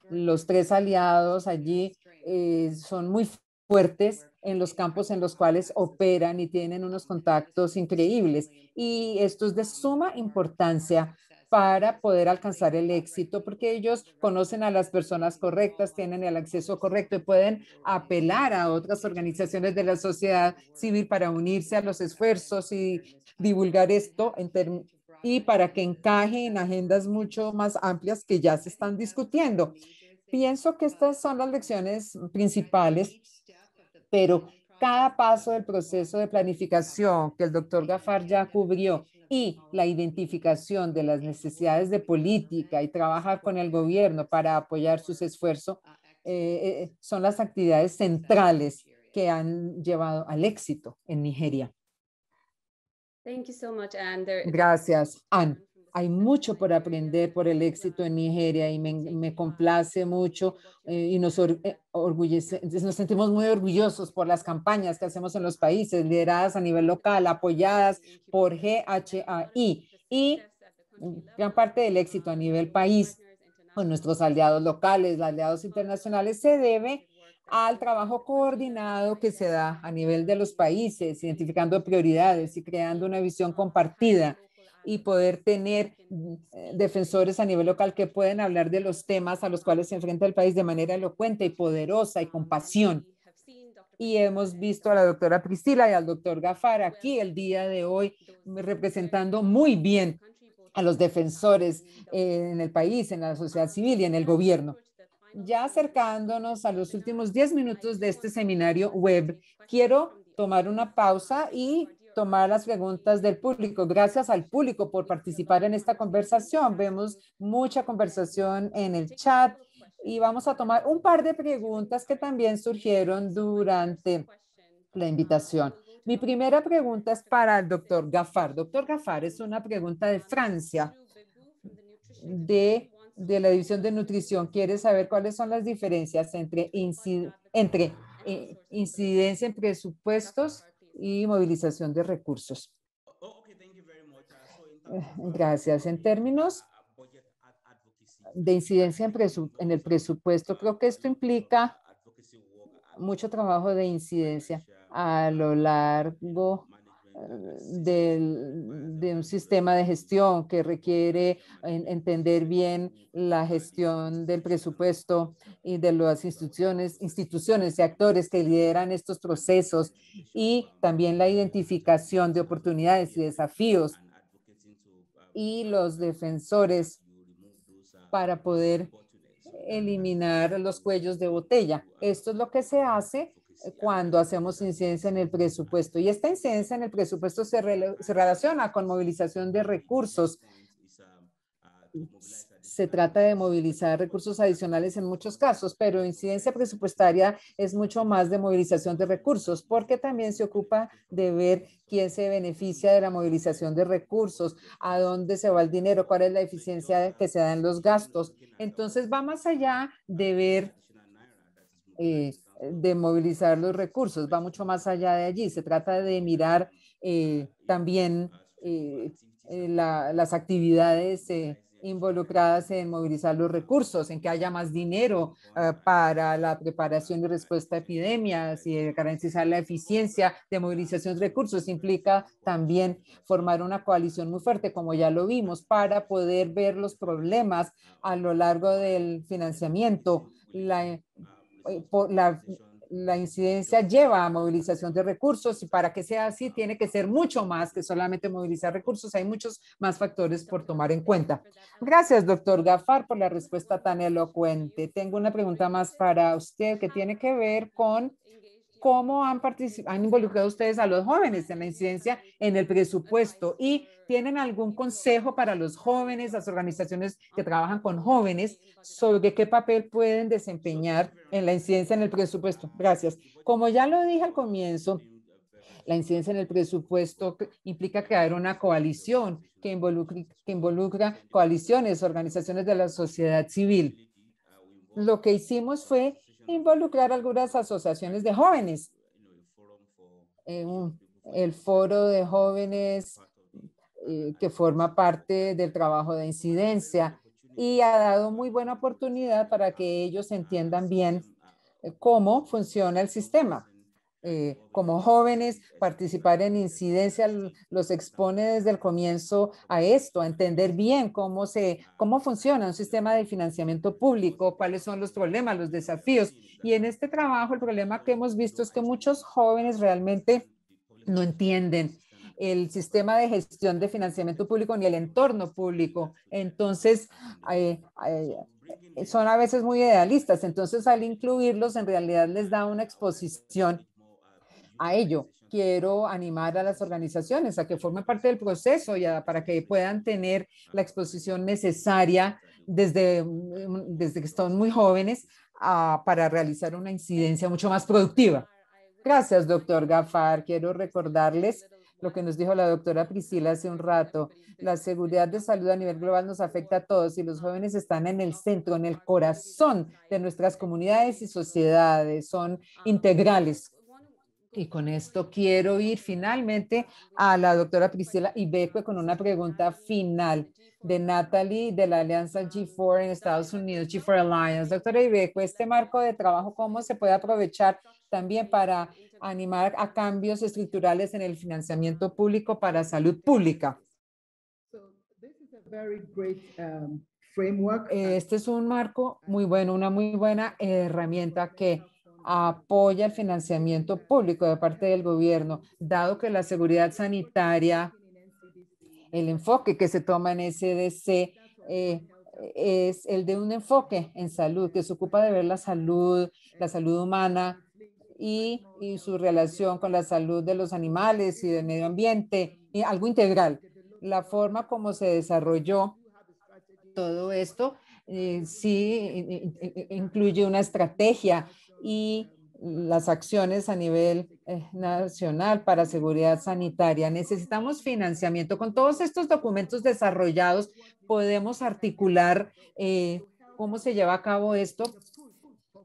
los tres aliados allí eh, son muy fuertes en los campos en los cuales operan y tienen unos contactos increíbles. Y esto es de suma importancia para poder alcanzar el éxito, porque ellos conocen a las personas correctas, tienen el acceso correcto y pueden apelar a otras organizaciones de la sociedad civil para unirse a los esfuerzos y divulgar esto en y para que encaje en agendas mucho más amplias que ya se están discutiendo. Pienso que estas son las lecciones principales pero cada paso del proceso de planificación que el doctor Gafar ya cubrió y la identificación de las necesidades de política y trabajar con el gobierno para apoyar sus esfuerzos eh, eh, eh, son las actividades centrales que han llevado al éxito en Nigeria. Gracias, Anne. Hay mucho por aprender por el éxito en Nigeria y me, complace mucho eh, y nos, eh, nos sentimos muy orgullosos por las campañas que hacemos en los países, lideradas a nivel local, apoyadas por GHAI y gran parte del éxito a nivel país con nuestros aliados locales, aliados internacionales, se debe al trabajo coordinado que se da a nivel de los países, identificando prioridades y creando una visión compartida y poder tener mm, eh, defensores a nivel local que pueden hablar de los temas a los cuales se enfrenta el país de manera elocuente y poderosa y con ah, pasión. Y hemos visto a la doctora Priscila y al doctor Gafar aquí el día de hoy mm, representando muy bien a los defensores en el país, en la ah, sociedad civil y en el gobierno. Ya acercándonos a los últimos 10 minutos de este seminario web, quiero tomar una pausa y tomar las preguntas del público. Gracias al público por participar en esta conversación. Vemos mucha conversación en el chat y vamos a tomar un par de preguntas que también surgieron durante la invitación. Mi primera pregunta es para el doctor Gafar. Doctor Gafar, es una pregunta de Francia, de, de la División de Nutrición. Quiere saber cuáles son las diferencias entre, entre eh, incidencia en presupuestos y movilización de recursos. Oh, ah, Gracias. Eh, en términos de incidencia en, el presupuesto, ah, creo que esto implica mucho trabajo de incidencia a lo ah, largo de, un sistema de gestión que requiere entender bien la gestión del presupuesto y de las instituciones, instituciones y actores que lideran estos procesos y también la identificación de oportunidades y desafíos y los defensores para poder eliminar los cuellos de botella. Esto es lo que se hace cuando hacemos incidencia en el presupuesto. Y esta incidencia en el presupuesto se, relaciona con movilización de recursos. Se trata de movilizar recursos adicionales en muchos casos, pero incidencia presupuestaria es mucho más de movilización de recursos, porque también se ocupa de ver quién se beneficia de la movilización de recursos, a dónde se va el dinero, cuál es la eficiencia que se da en los gastos. Entonces va más allá de ver eh, de movilizar los recursos, va mucho más allá de allí. Se trata de mirar eh, también eh, eh, las actividades involucradas en movilizar los recursos, en que haya más dinero para la preparación y respuesta a epidemias y garantizar la eficiencia de movilización de recursos. Implica también formar una coalición muy fuerte, como ya lo vimos, para poder ver los problemas a lo largo del financiamiento, la eh, la, incidencia lleva a movilización de recursos y para que sea así tiene que ser mucho más que solamente movilizar recursos. Hay muchos más factores por tomar en cuenta. Gracias, doctor Gafar, por la respuesta tan elocuente. Tengo una pregunta más para usted que tiene que ver con cómo han, han involucrado ustedes a los jóvenes en la incidencia en el presupuesto y ¿Tienen algún consejo para los jóvenes, las organizaciones que trabajan con jóvenes, sobre qué papel pueden desempeñar en la incidencia en el presupuesto? Gracias. Como ya lo dije al comienzo, la incidencia en el presupuesto implica crear una coalición que involucra, involucra coaliciones, organizaciones de la sociedad civil. Lo que hicimos fue involucrar algunas asociaciones de jóvenes. Eh, el foro de jóvenes eh, que forma parte del trabajo de incidencia y ha dado muy buena oportunidad para que ellos entiendan bien eh, cómo funciona el sistema. Eh, como jóvenes, participar en incidencia los expone desde el comienzo a esto, a entender bien cómo, se, cómo funciona un sistema de financiamiento público, cuáles son los problemas, los desafíos. Y en este trabajo, el problema que hemos visto es que muchos jóvenes realmente no entienden el sistema de gestión de financiamiento público ni el entorno público. Entonces, eh, eh, son a veces muy idealistas. Entonces, al incluirlos, en realidad les da una exposición a ello. Quiero animar a las organizaciones a que formen parte del proceso para que puedan tener la exposición necesaria desde, desde que son muy jóvenes para realizar una incidencia mucho más productiva. Gracias, doctor Gafar. Quiero recordarles lo que nos dijo la doctora Priscila hace un rato. La seguridad de salud a nivel global nos afecta a todos y los jóvenes están en el centro, en el corazón de nuestras comunidades y sociedades, son integrales y con esto quiero ir finalmente a la doctora Priscila Ibeque con una pregunta final de Natalie de la Alianza G4 en Estados Unidos, G4 Alliance. Doctora Ibeque, este marco de trabajo, ¿cómo se puede aprovechar también para animar a cambios estructurales en el financiamiento público para salud pública? Um, este es un marco muy bueno, una muy buena herramienta que apoya el financiamiento público de parte del gobierno, dado que la seguridad sanitaria, el enfoque que se toma en SDC eh, es el de un enfoque en salud, que se ocupa de ver la salud, la salud humana y, su relación con la salud de los animales y del medio ambiente, y algo integral. La forma como se desarrolló todo esto eh, sí incluye una estrategia y las acciones a nivel eh, nacional para seguridad sanitaria. Necesitamos financiamiento. Con todos estos documentos desarrollados podemos articular eh, cómo se lleva a cabo esto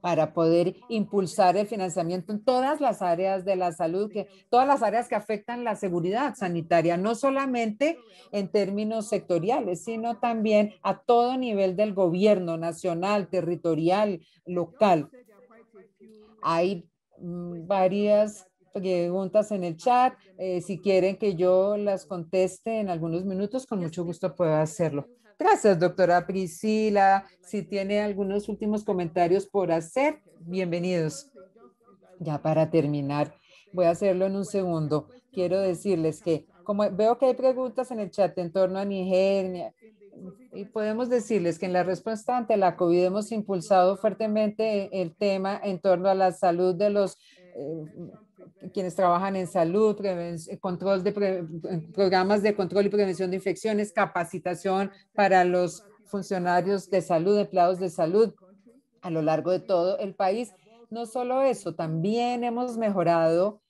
para poder impulsar el financiamiento en todas las áreas de la salud, que, todas las áreas que afectan la seguridad sanitaria, no solamente en términos sectoriales, sino también a todo nivel del gobierno nacional, territorial, local. Hay mm, varias preguntas en el chat. Eh, si quieren que yo las conteste en algunos minutos, con mucho gusto puedo hacerlo. Gracias, doctora Priscila. Si tiene algunos últimos comentarios por hacer, bienvenidos. Ya para terminar, voy a hacerlo en un segundo. Quiero decirles que como veo que hay preguntas en el chat en torno a Nigeria, y podemos decirles que en la respuesta ante la COVID hemos impulsado fuertemente el tema en torno a la salud de los eh, eh, quienes trabajan en salud, control de programas de control y prevención de infecciones, capacitación para los funcionarios de salud, empleados de salud a lo largo de todo el país. No solo eso, también hemos mejorado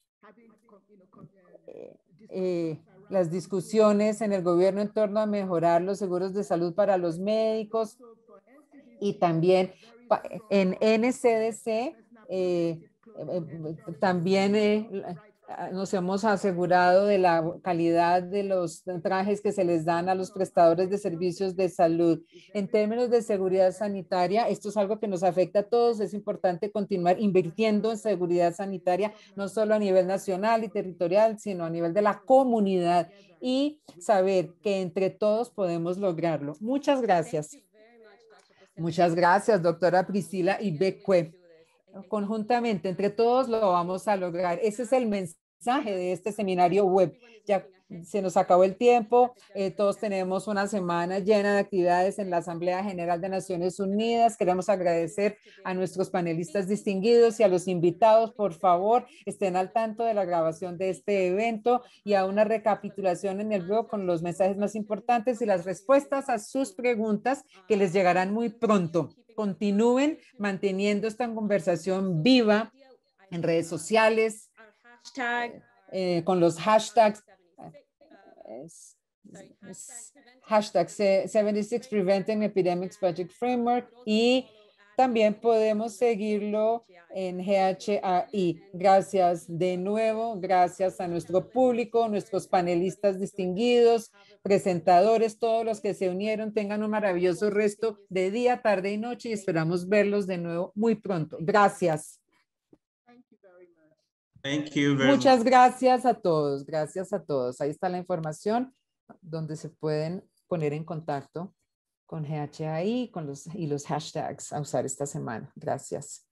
las discusiones en el gobierno en torno a mejorar los seguros de salud para los médicos y también en NCDC eh, eh, eh, también Ah, nos hemos asegurado de la calidad de los trajes que se les dan a los prestadores de servicios de salud. En términos de seguridad sanitaria, esto es algo que nos afecta a todos. Es importante continuar invirtiendo en seguridad sanitaria, no solo a nivel nacional y territorial, sino a nivel de la comunidad y saber que entre todos podemos lograrlo. Muchas gracias. Muchas gracias, doctora Priscila Ibecue conjuntamente, entre todos lo vamos a lograr. Ese es el mensaje de este seminario web. Ya se nos acabó el tiempo. Eh, todos tenemos una semana llena de actividades en la Asamblea General de Naciones Unidas. Queremos agradecer a nuestros panelistas distinguidos y a los invitados. Por favor, estén al tanto de la grabación de este evento y a una recapitulación en el blog con los mensajes más importantes y las respuestas a sus preguntas que les llegarán muy pronto. Continúen manteniendo esta conversación viva en redes sociales, eh, eh, con los hashtags, 76 Preventing Epidemics Project Framework y también podemos seguirlo en GHAI. Gracias de nuevo, gracias a nuestro público, nuestros panelistas distinguidos, presentadores, todos los que se unieron. Tengan un maravilloso resto de día, tarde y noche y esperamos verlos de nuevo muy pronto. Gracias. Muchas gracias a todos, gracias a todos. Ahí está la información donde se pueden poner en contacto con GHI con los, y los hashtags a usar esta semana. Gracias.